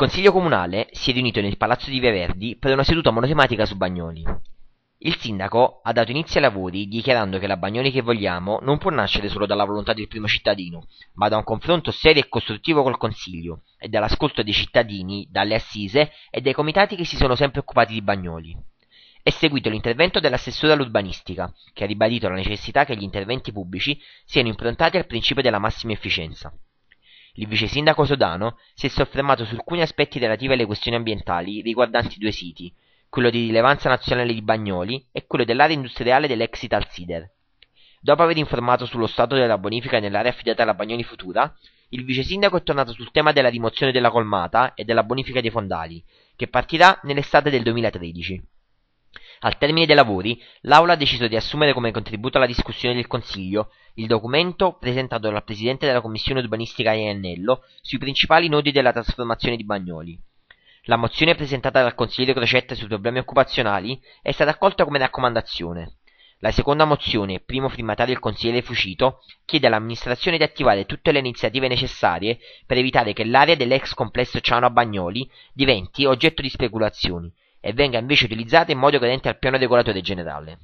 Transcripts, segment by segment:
Consiglio comunale si è riunito nel Palazzo di Via Verdi per una seduta monotematica su Bagnoli. Il sindaco ha dato inizio ai lavori dichiarando che la Bagnoli che vogliamo non può nascere solo dalla volontà del primo cittadino, ma da un confronto serio e costruttivo col Consiglio e dall'ascolto dei cittadini, dalle assise e dai comitati che si sono sempre occupati di Bagnoli. È seguito l'intervento dell'assessore all'urbanistica, che ha ribadito la necessità che gli interventi pubblici siano improntati al principio della massima efficienza. Il vice sindaco Sodano si è soffermato su alcuni aspetti relativi alle questioni ambientali riguardanti i due siti, quello di rilevanza nazionale di Bagnoli e quello dell'area industriale dell'ex Italsider. Dopo aver informato sullo stato della bonifica nell'area affidata alla Bagnoli Futura, il vice sindaco è tornato sul tema della rimozione della colmata e della bonifica dei fondali, che partirà nell'estate del 2013. Al termine dei lavori, l'Aula ha deciso di assumere come contributo alla discussione del Consiglio il documento presentato dal Presidente della Commissione Urbanistica Iannello sui principali nodi della trasformazione di Bagnoli. La mozione presentata dal consigliere Crocetta sui problemi occupazionali è stata accolta come raccomandazione. La seconda mozione, primo firmatario il consigliere Fucito, chiede all'amministrazione di attivare tutte le iniziative necessarie per evitare che l'area dell'ex complesso Ciano a Bagnoli diventi oggetto di speculazioni e venga invece utilizzata in modo cadente al piano regolatore generale.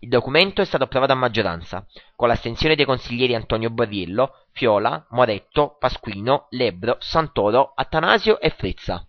Il documento è stato approvato a maggioranza, con l'astensione dei consiglieri Antonio Barriello, Fiola, Moretto, Pasquino, Lebro, Santoro, Attanasio e Frezza.